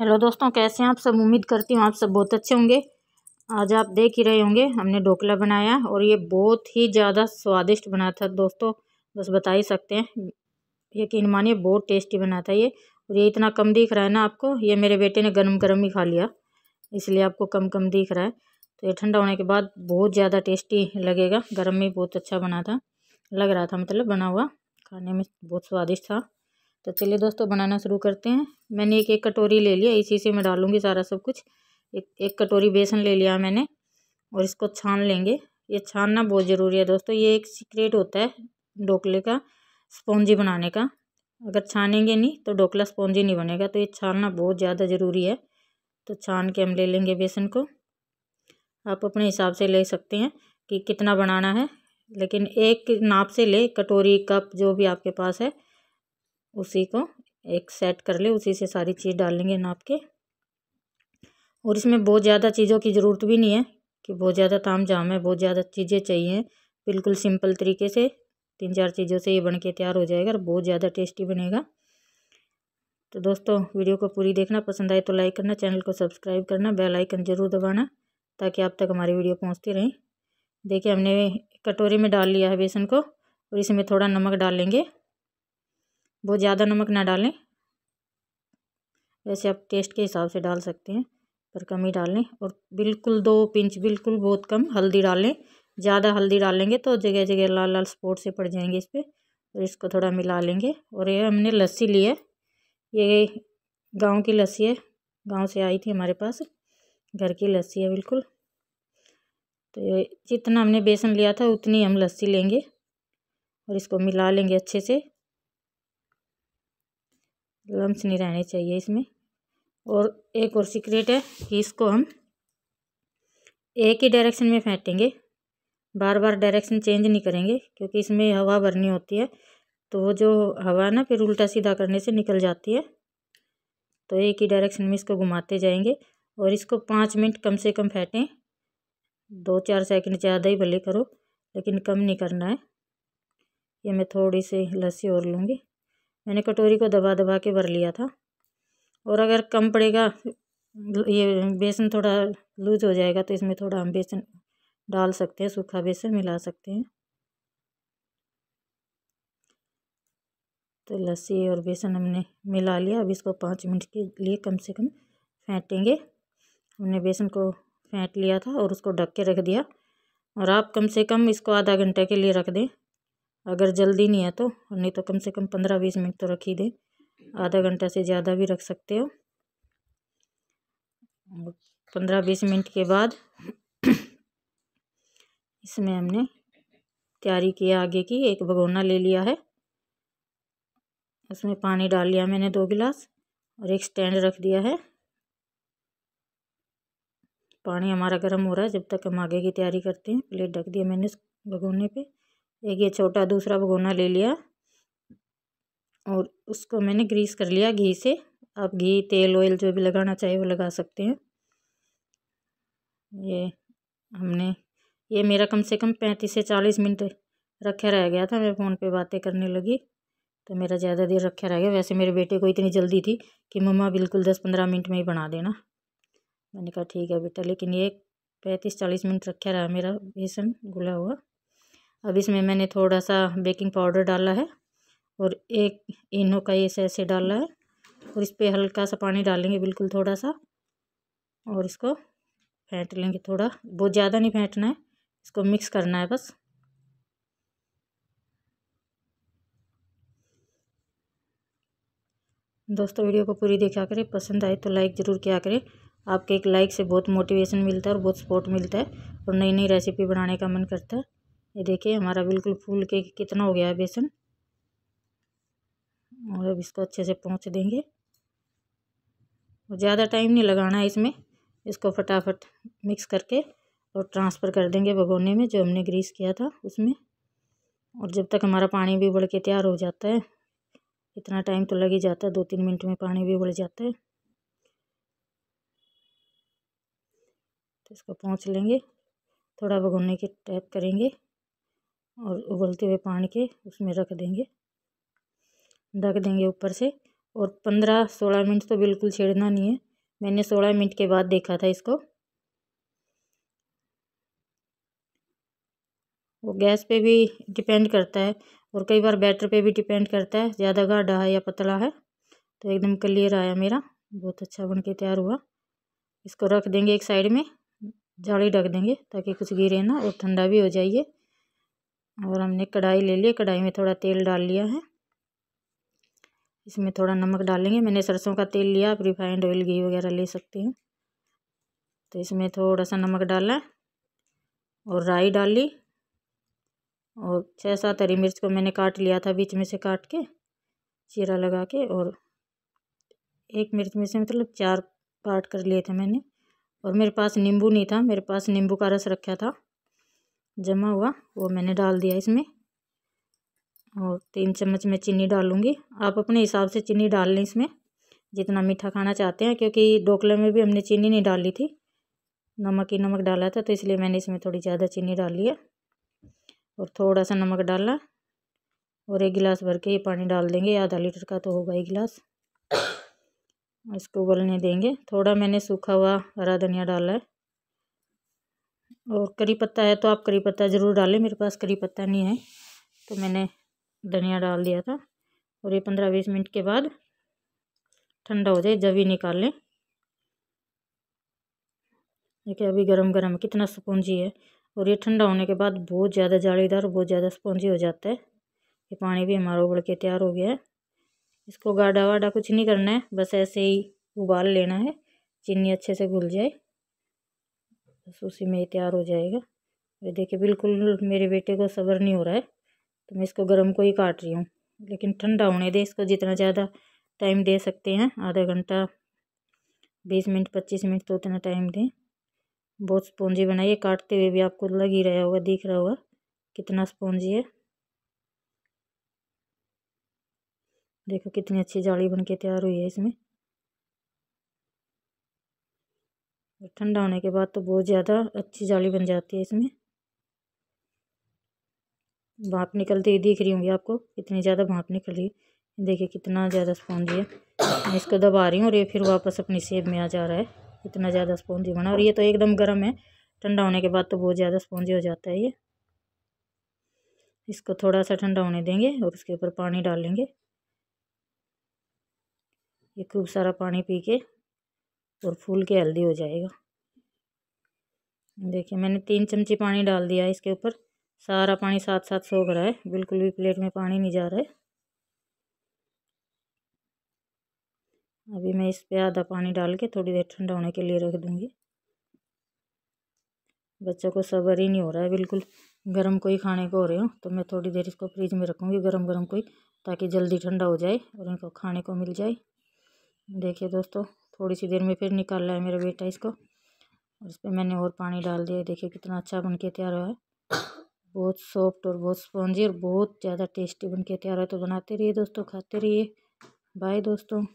hello दोस्तों कैसे हैं आप सब उम्मीद करती हूँ आप सब बहुत अच्छे होंगे आज आप देख ही रहे होंगे हमने ढोकला बनाया और ये बहुत ही ज़्यादा स्वादिष्ट बना था दोस्तों बस बता ही सकते हैं यकीन मानिए बहुत टेस्टी बना था ये और ये इतना कम दिख रहा है ना आपको ये मेरे बेटे ने गर्म गर्म ही खा लिया इसलिए आपको कम कम दिख रहा है तो ये ठंडा होने के बाद बहुत ज़्यादा टेस्टी लगेगा गर्म में बहुत अच्छा बना था लग रहा था मतलब बना हुआ खाने में बहुत स्वादिष्ट था तो चलिए दोस्तों बनाना शुरू करते हैं मैंने एक एक कटोरी ले लिया इसी से मैं डालूँगी सारा सब कुछ एक एक कटोरी बेसन ले लिया मैंने और इसको छान लेंगे ये छानना बहुत ज़रूरी है दोस्तों ये एक सीक्रेट होता है ढोकले का स्पॉन्जी बनाने का अगर छानेंगे नहीं तो ढोकला स्पॉन्जी नहीं बनेगा तो ये छानना बहुत ज़्यादा ज़रूरी है तो छान के हम ले लेंगे बेसन को आप अपने हिसाब से ले सकते हैं कि कितना बनाना है लेकिन एक नाप से ले कटोरी कप जो भी आपके पास है उसी को एक सेट कर ले उसी से सारी चीज़ डाल लेंगे नाप के और इसमें बहुत ज़्यादा चीज़ों की ज़रूरत भी नहीं है कि बहुत ज़्यादा ताम जाम है बहुत ज़्यादा चीज़ें चाहिए बिल्कुल सिंपल तरीके से तीन चार चीज़ों से ये बन के तैयार हो जाएगा और बहुत ज़्यादा टेस्टी बनेगा तो दोस्तों वीडियो को पूरी देखना पसंद आए तो लाइक करना चैनल को सब्सक्राइब करना बेल आइकन ज़रूर दबाना ताकि आप तक हमारी वीडियो पहुंचती रहे देखिए हमने कटोरे में डाल लिया है बेसन को और इसमें थोड़ा नमक डाल लेंगे बहुत ज़्यादा नमक ना डालें वैसे आप टेस्ट के हिसाब से डाल सकते हैं पर कम ही डालें और बिल्कुल दो पिंच बिल्कुल बहुत कम हल्दी डालें ज़्यादा हल्दी डालेंगे तो जगह जगह लाल लाल स्पोर्ट से पड़ जाएंगे इस पर और इसको थोड़ा मिला लेंगे और ये हमने लस्सी ली है ये गांव की लस्सी है गांव से आई थी हमारे पास घर की लस्सी है बिल्कुल तो जितना हमने बेसन लिया था उतनी हम लस्सी लेंगे और इसको मिला लेंगे अच्छे से लम्स नहीं रहने चाहिए इसमें और एक और सीक्रेट है कि इसको हम एक ही डायरेक्शन में फेंटेंगे बार बार डायरेक्शन चेंज नहीं करेंगे क्योंकि इसमें हवा भरनी होती है तो वो जो हवा ना फिर उल्टा सीधा करने से निकल जाती है तो एक ही डायरेक्शन में इसको घुमाते जाएंगे और इसको पाँच मिनट कम से कम फेंटें दो चार सेकंड ज़्यादा ही भले करो लेकिन कम नहीं करना है ये मैं थोड़ी सी लस्सी और लूँगी मैंने कटोरी को दबा दबा के भर लिया था और अगर कम पड़ेगा ये बेसन थोड़ा लूज हो जाएगा तो इसमें थोड़ा हम बेसन डाल सकते हैं सूखा बेसन मिला सकते हैं तो लस्सी और बेसन हमने मिला लिया अब इसको पाँच मिनट के लिए कम से कम फेंटेंगे हमने बेसन को फेंट लिया था और उसको ढक के रख दिया और आप कम से कम इसको आधा घंटे के लिए रख दें अगर जल्दी नहीं है तो नहीं तो कम से कम पंद्रह बीस मिनट तो रख ही दें आधा घंटा से ज़्यादा भी रख सकते हो पंद्रह बीस मिनट के बाद इसमें हमने तैयारी किया आगे की एक भगोना ले लिया है उसमें पानी डाल लिया मैंने दो गिलास और एक स्टैंड रख दिया है पानी हमारा गर्म हो रहा है जब तक हम आगे की तैयारी करते हैं प्लेट ढक दिया मैंने भगोने पे एक ये छोटा दूसरा भगोना ले लिया और उसको मैंने ग्रीस कर लिया घी से आप घी तेल ऑयल जो भी लगाना चाहिए वो लगा सकते हैं ये हमने ये मेरा कम से कम पैंतीस से चालीस मिनट रखे रह गया था मैं फ़ोन पे बातें करने लगी तो मेरा ज़्यादा देर रखे रह गया वैसे मेरे बेटे को इतनी जल्दी थी कि मम्मा बिल्कुल दस पंद्रह मिनट में ही बना देना मैंने कहा ठीक है बेटा लेकिन ये पैंतीस चालीस मिनट रखे रहा मेरा बेसन घुला हुआ अब इसमें मैंने थोड़ा सा बेकिंग पाउडर डाला है और एक इनो का ये सैसे डाला है और इस पर हल्का सा पानी डालेंगे बिल्कुल थोड़ा सा और इसको फेंट लेंगे थोड़ा बहुत ज़्यादा नहीं फेंटना है इसको मिक्स करना है बस दोस्तों वीडियो को पूरी देखा करें पसंद आए तो लाइक ज़रूर किया करें आपके एक लाइक से बहुत मोटिवेशन मिलता है और बहुत सपोर्ट मिलता है और नई नई रेसिपी बनाने का मन करता है ये देखिए हमारा बिल्कुल फूल के कितना हो गया है बेसन और अब इसको अच्छे से पहुँच देंगे और ज़्यादा टाइम नहीं लगाना है इसमें इसको फटाफट मिक्स करके और ट्रांसफ़र कर देंगे भगोने में जो हमने ग्रीस किया था उसमें और जब तक हमारा पानी भी उबड़ के तैयार हो जाता है इतना टाइम तो लग ही जाता है दो तीन मिनट में पानी भी उबड़ जाता है तो इसको पहुँच लेंगे थोड़ा भगोने के टैप करेंगे और उबलते हुए पानी के उसमें रख देंगे ढक देंगे ऊपर से और पंद्रह सोलह मिनट तो बिल्कुल छेड़ना नहीं है मैंने सोलह मिनट के बाद देखा था इसको वो गैस पे भी डिपेंड करता है और कई बार बैटर पे भी डिपेंड करता है ज़्यादा गाढ़ा है या पतला है तो एकदम क्लियर आया मेरा बहुत अच्छा बन के तैयार हुआ इसको रख देंगे एक साइड में जाली ढक देंगे ताकि कुछ गिरे ना और ठंडा भी हो जाइए और हमने कढ़ाई ले लिया कढ़ाई में थोड़ा तेल डाल लिया है इसमें थोड़ा नमक डालेंगे मैंने सरसों का तेल लिया आप रिफाइंड ऑयल घी वगैरह ले सकते हैं तो इसमें थोड़ा सा नमक डाला और राई डाली और छः सात हरी मिर्च को मैंने काट लिया था बीच में से काट के चीरा लगा के और एक मिर्च में से मतलब चार पार्ट कर लिए थे मैंने और मेरे पास नींबू नहीं था मेरे पास नींबू का रस रखा था जमा हुआ वो मैंने डाल दिया इसमें और तीन चम्मच मैं चीनी डालूँगी आप अपने हिसाब से चीनी डाल लें इसमें जितना मीठा खाना चाहते हैं क्योंकि ढोकले में भी हमने चीनी नहीं डाली थी नमक ही नमक डाला था तो इसलिए मैंने इसमें थोड़ी ज़्यादा चीनी डाली है और थोड़ा सा नमक डाला और एक गिलास भर के ये पानी डाल देंगे आधा लीटर का तो होगा एक गिलास इसको उबलने देंगे थोड़ा मैंने सूखा हुआ हरा धनिया डाला है और करी पत्ता है तो आप करी पत्ता ज़रूर डालें मेरे पास करी पत्ता नहीं है तो मैंने धनिया डाल दिया था और ये पंद्रह बीस मिनट के बाद ठंडा हो जाए जब ही निकाल लें देखिए अभी गरम गरम कितना स्पॉन्जी है और ये ठंडा होने के बाद बहुत ज़्यादा जालीदार बहुत ज़्यादा स्पॉन्जी हो जाता है ये पानी भी हमारा उबड़ के तैयार हो गया है इसको गाढ़ा वाढ़ा कुछ नहीं करना है बस ऐसे ही उबाल लेना है चीनी अच्छे से घुल जाए बस तो उसी में ही तैयार हो जाएगा ये देखिए बिल्कुल मेरे बेटे को सब्र नहीं हो रहा है तो मैं इसको गर्म को ही काट रही हूँ लेकिन ठंडा होने दें इसको जितना ज़्यादा टाइम दे सकते हैं आधा घंटा बीस मिनट पच्चीस मिनट तो उतना टाइम दें बहुत स्पॉन्जी बनाइए काटते हुए भी आपको लग ही रहा होगा दिख रहा होगा कितना स्पॉन्जी है देखो कितनी अच्छी जाली बन के तैयार हुई है इसमें ठंडा होने के बाद तो बहुत ज़्यादा अच्छी जाली बन जाती है इसमें भाप निकलती हुई दिख रही होंगी आपको कितनी ज़्यादा भाप निकल रही है देखिए कितना ज़्यादा स्पॉन्ज है मैं इसको दबा रही हूँ और ये फिर वापस अपनी सेब में आ जा रहा है इतना ज़्यादा स्पॉन्जी बना और ये तो एकदम गर्म है ठंडा होने के बाद तो बहुत ज़्यादा स्पॉन्जी हो जाता है ये इसको थोड़ा सा ठंडा होने देंगे और उसके ऊपर पानी डाल लेंगे ये खूब सारा पानी पी के और फूल के हल्दी हो जाएगा देखिए मैंने तीन चमची पानी डाल दिया है इसके ऊपर सारा पानी साथ साथ सोख रहा है बिल्कुल भी प्लेट में पानी नहीं जा रहा है अभी मैं इस पर आधा पानी डाल के थोड़ी देर ठंडा होने के लिए रख दूँगी बच्चों को सबर ही नहीं हो रहा है बिल्कुल गर्म कोई खाने को हो रहे हो तो मैं थोड़ी देर इसको फ्रिज में रखूँगी गर्म गर्म कोई ताकि जल्दी ठंडा हो जाए और इनको खाने को मिल जाए देखिए दोस्तों थोड़ी सी देर में फिर निकाल रहा है मेरा बेटा इसको और इस पर मैंने और पानी डाल दिया देखिए कितना अच्छा बन के तैयार हुआ है बहुत सॉफ्ट और बहुत स्पॉन्जी और बहुत ज़्यादा टेस्टी बन के तैयार हुआ तो बनाते रहिए दोस्तों खाते रहिए बाय दोस्तों